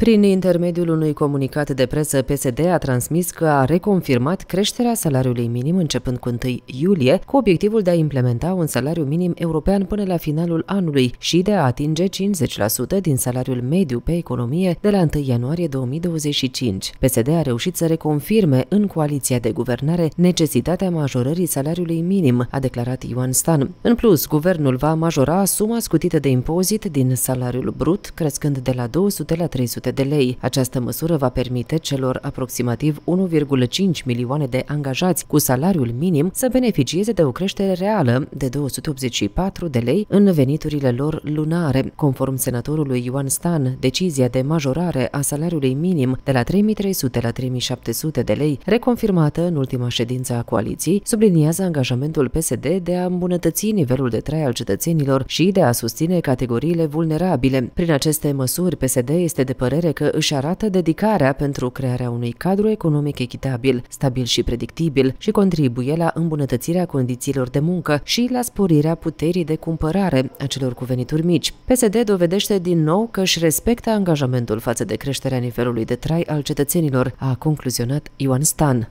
Prin intermediul unui comunicat de presă, PSD a transmis că a reconfirmat creșterea salariului minim începând cu 1 iulie, cu obiectivul de a implementa un salariu minim european până la finalul anului și de a atinge 50% din salariul mediu pe economie de la 1 ianuarie 2025. PSD a reușit să reconfirme în coaliția de guvernare necesitatea majorării salariului minim, a declarat Ioan Stan. În plus, guvernul va majora suma scutită de impozit din salariul brut, crescând de la 200 la 300 700 de lei. Această măsură va permite celor aproximativ 1,5 milioane de angajați cu salariul minim să beneficieze de o creștere reală de 284 de lei în veniturile lor lunare, conform senatorului Ioan Stan. Decizia de majorare a salariului minim de la 3300 la 3700 de lei, reconfirmată în ultima ședință a coaliției, subliniază angajamentul PSD de a îmbunătăți nivelul de trai al cetățenilor și de a susține categoriile vulnerabile. Prin aceste măsuri, PSD este de părere părere că își arată dedicarea pentru crearea unui cadru economic echitabil, stabil și predictibil și contribuie la îmbunătățirea condițiilor de muncă și la sporirea puterii de cumpărare a celor cu venituri mici. PSD dovedește din nou că își respectă angajamentul față de creșterea nivelului de trai al cetățenilor, a concluzionat Ioan Stan.